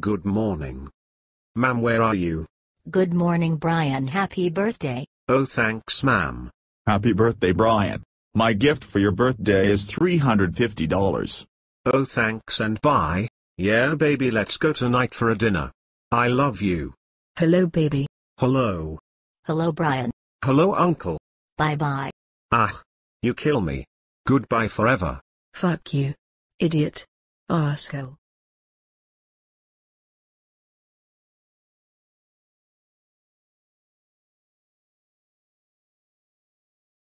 Good morning. Ma'am where are you? Good morning Brian happy birthday. Oh thanks ma'am. Happy birthday Brian. My gift for your birthday is $350. Oh thanks and bye. Yeah baby let's go tonight for a dinner. I love you. Hello baby. Hello. Hello Brian. Hello uncle. Bye bye. Ah. You kill me. Goodbye forever. Fuck you. Idiot. Arsehole.